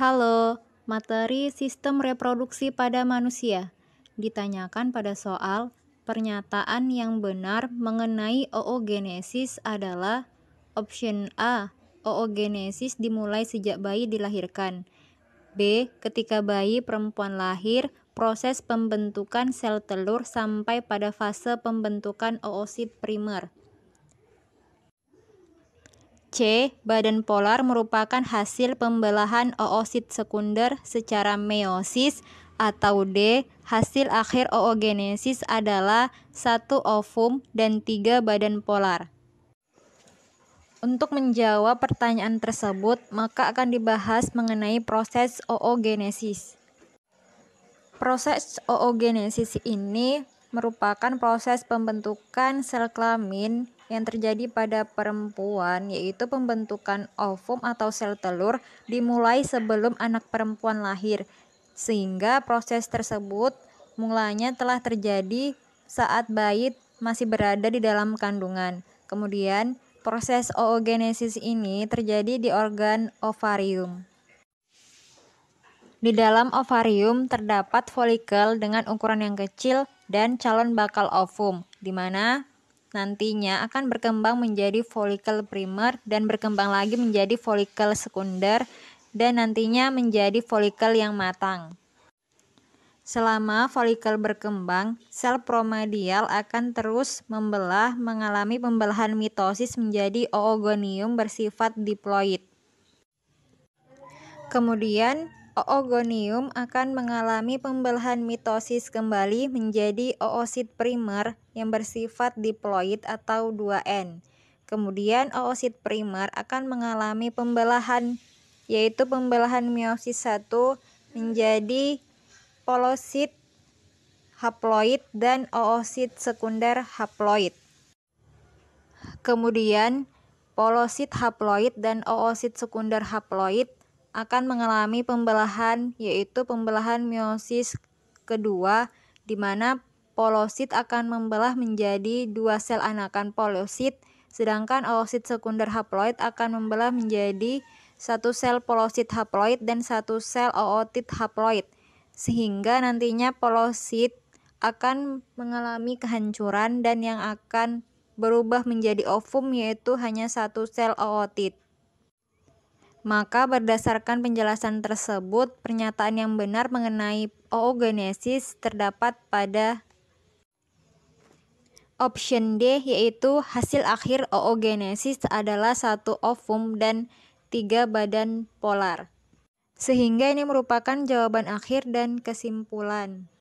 Halo, materi sistem reproduksi pada manusia ditanyakan pada soal pernyataan yang benar mengenai oogenesis adalah option A. Oogenesis dimulai sejak bayi dilahirkan. B. Ketika bayi perempuan lahir, proses pembentukan sel telur sampai pada fase pembentukan oosit primer. C. Badan polar merupakan hasil pembelahan oosit sekunder secara meiosis atau D. Hasil akhir oogenesis adalah satu ovum dan tiga badan polar. Untuk menjawab pertanyaan tersebut, maka akan dibahas mengenai proses oogenesis. Proses oogenesis ini merupakan proses pembentukan sel kelamin yang terjadi pada perempuan yaitu pembentukan ovum atau sel telur dimulai sebelum anak perempuan lahir sehingga proses tersebut mulanya telah terjadi saat bayi masih berada di dalam kandungan. Kemudian, proses oogenesis ini terjadi di organ ovarium. Di dalam ovarium terdapat folikel dengan ukuran yang kecil dan calon bakal ovum, di mana nantinya akan berkembang menjadi folikel primer dan berkembang lagi menjadi folikel sekunder dan nantinya menjadi folikel yang matang. Selama folikel berkembang, sel promadial akan terus membelah mengalami pembelahan mitosis menjadi oogonium bersifat diploid. Kemudian Oogonium akan mengalami pembelahan mitosis kembali menjadi oosit primer yang bersifat diploid atau 2N. Kemudian oosit primer akan mengalami pembelahan yaitu pembelahan meiosis 1 menjadi polosit haploid dan oosit sekunder haploid. Kemudian polosit haploid dan oosit sekunder haploid akan mengalami pembelahan yaitu pembelahan meiosis kedua di mana polosit akan membelah menjadi dua sel anakan polosit sedangkan oosit sekunder haploid akan membelah menjadi satu sel polosit haploid dan satu sel ootit haploid sehingga nantinya polosit akan mengalami kehancuran dan yang akan berubah menjadi ovum yaitu hanya satu sel ootit. Maka berdasarkan penjelasan tersebut, pernyataan yang benar mengenai oogenesis terdapat pada option D yaitu hasil akhir oogenesis adalah satu ovum dan tiga badan polar. Sehingga ini merupakan jawaban akhir dan kesimpulan.